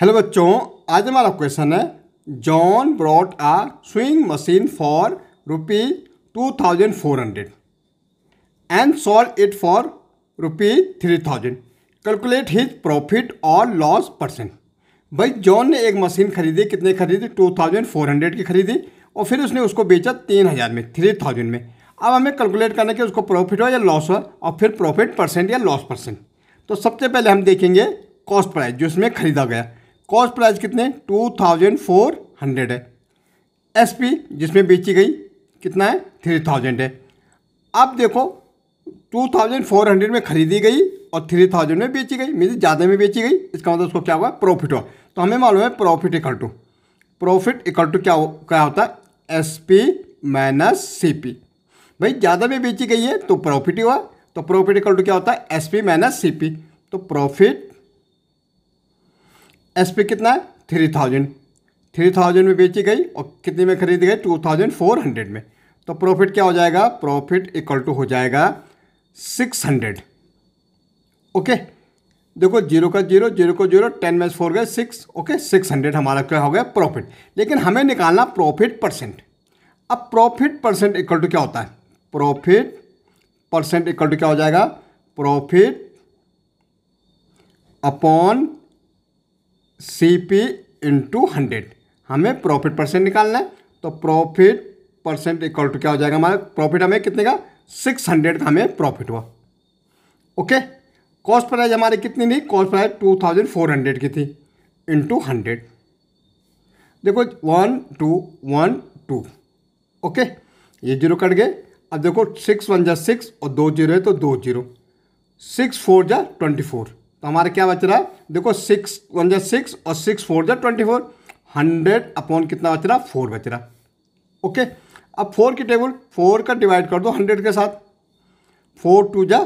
hello बच्चों आज हमारा क्वेश्चन है John brought a sewing machine for rupee two thousand four hundred and solve it for rupee three thousand calculate his profit और loss percent भाई John ने एक machine खरीदी कितने खरीदी टू थाउजेंड फोर हंड्रेड की खरीदी और फिर उसने उसको बेचा तीन हज़ार में थ्री थाउजेंड में अब हमें कैलकुलेट करना कि उसको प्रॉफिट हो या लॉस हो और फिर प्रॉफिट परसेंट या लॉस परसेंट तो सबसे पहले हम देखेंगे कॉस्ट प्राइस जो उसमें खरीदा गया कॉस्ट प्राइस कितने टू थाउजेंड फोर हंड्रेड है एस पी जिसमें बेची गई कितना है थ्री थाउजेंड है अब देखो टू थाउजेंड फोर हंड्रेड में खरीदी गई और थ्री थाउजेंड में बेची गई मीन ज़्यादा में बेची गई इसका मतलब उसको क्या हुआ प्रॉफिट हुआ तो हमें मालूम है profit equal to profit equal to क्या हो, क्या होता है S P minus C P भाई ज़्यादा में बेची गई है तो प्रॉफिट ही हुआ तो प्रॉफिट इक्वल टू क्या होता है S P minus C P तो प्रॉफिट एस पी कितना है थ्री थाउजेंड थ्री थाउजेंड में बेची गई और कितने में खरीदी गई टू थाउजेंड फोर हंड्रेड में तो प्रॉफिट क्या हो जाएगा प्रॉफिट इक्वल टू हो जाएगा सिक्स हंड्रेड ओके देखो जीरो का जीरो जीरो को जीरो टेन में फोर गए सिक्स ओके सिक्स हंड्रेड हमारा क्या हो गया प्रॉफिट लेकिन हमें निकालना प्रॉफिट परसेंट अब प्रॉफिट परसेंट इक्वल टू क्या होता है प्रॉफिट परसेंट इक्वल टू क्या हो जाएगा profit upon C P into hundred हमें प्रॉफिट परसेंट निकालना है तो प्रॉफिट परसेंट इक्वल टू क्या हो जाएगा हमारा प्रॉफिट हमें कितने का सिक्स हंड्रेड का हमें प्रॉफिट हुआ ओके कॉस्ट प्राइज हमारी कितनी थी cost price two thousand four hundred की थी इंटू हंड्रेड देखो one two one two okay ये जीरो कट गए अब देखो सिक्स वन जा सिक्स और दो जीरो है तो दो जीरो सिक्स फोर जा ट्वेंटी फोर तो हमारा क्या बच रहा है देखो सिक्स वन जै सिक्स और सिक्स फोर जै ट्वेंटी फोर हंड्रेड अपॉन कितना बच रहा फोर बच रहा ओके अब फोर की टेबल फोर का डिवाइड कर दो हंड्रेड के साथ फोर टू जा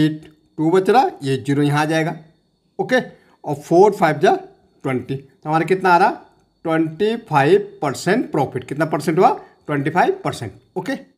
एट टू बच रहा एट जीरो यहाँ आ जाएगा ओके और फोर फाइव जा ट्वेंटी तो हमारा कितना आ रहा ट्वेंटी फाइव परसेंट प्रॉफिट कितना परसेंट हुआ ट्वेंटी फाइव परसेंट ओके